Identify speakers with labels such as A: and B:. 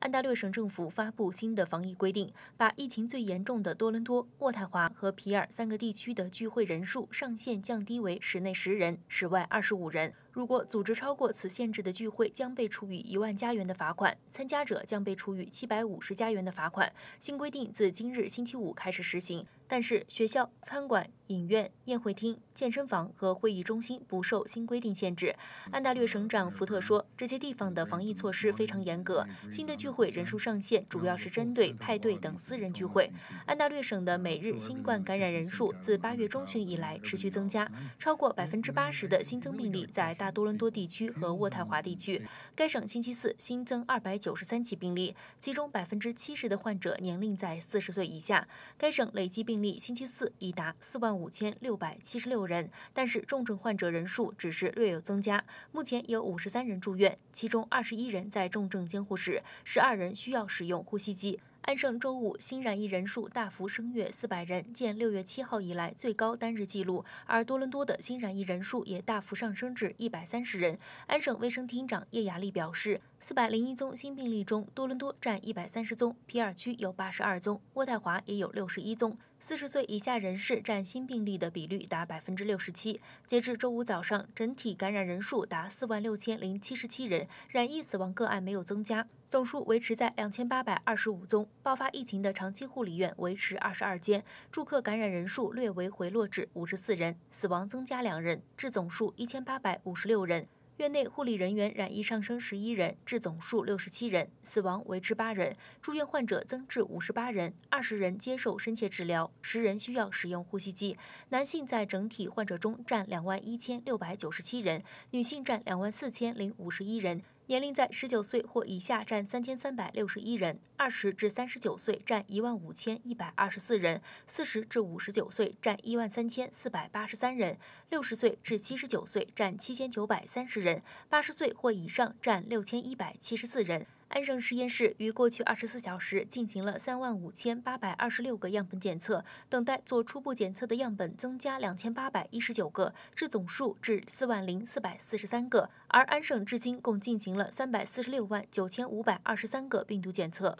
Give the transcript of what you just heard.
A: 安大略省政府发布新的防疫规定，把疫情最严重的多伦多、渥太华和皮尔三个地区的聚会人数上限降低为室内十人，室外二十五人。如果组织超过此限制的聚会，将被处以一万加元的罚款；参加者将被处以七百五十加元的罚款。新规定自今日星期五开始实行。但是，学校、餐馆、影院、宴会厅、健身房和会议中心不受新规定限制。安大略省长福特说，这些地方的防疫措施非常严格。新的聚会人数上限主要是针对派对等私人聚会。安大略省的每日新冠感染人数自八月中旬以来持续增加，超过百分之八十的新增病例在大。多伦多地区和渥太华地区，该省星期四新增二百九十三起病例，其中百分之七十的患者年龄在四十岁以下。该省累计病例星期四已达四万五千六百七十六人，但是重症患者人数只是略有增加，目前有五十三人住院，其中二十一人在重症监护室，十二人需要使用呼吸机。安盛周五新染疫人数大幅升月四百人，见六月七号以来最高单日记录，而多伦多的新染疫人数也大幅上升至一百三十人。安省卫生厅长叶雅丽表示，四百零一宗新病例中，多伦多占一百三十宗，皮尔区有八十二宗，渥太华也有六十一宗。四十岁以下人士占新病例的比率达百分之六十七。截至周五早上，整体感染人数达四万六千零七十七人，染疫死亡个案没有增加，总数维持在两千八百二十五宗。爆发疫情的长期护理院维持二十二间，住客感染人数略微回落至五十四人，死亡增加两人，至总数一千八百五十六人。院内护理人员染疫上升十一人，至总数六十七人，死亡为至八人，住院患者增至五十八人，二十人接受深切治疗，十人需要使用呼吸机。男性在整体患者中占两万一千六百九十七人，女性占两万四千零五十一人。年龄在十九岁或以下占三千三百六十一人，二十至三十九岁占一万五千一百二十四人，四十至五十九岁占一万三千四百八十三人，六十岁至七十九岁占七千九百三十人，八十岁或以上占六千一百七十四人。安盛实验室于过去24小时进行了3万5826个样本检测，等待做初步检测的样本增加2819个，至总数至4万0443个。而安盛至今共进行了346万9523个病毒检测。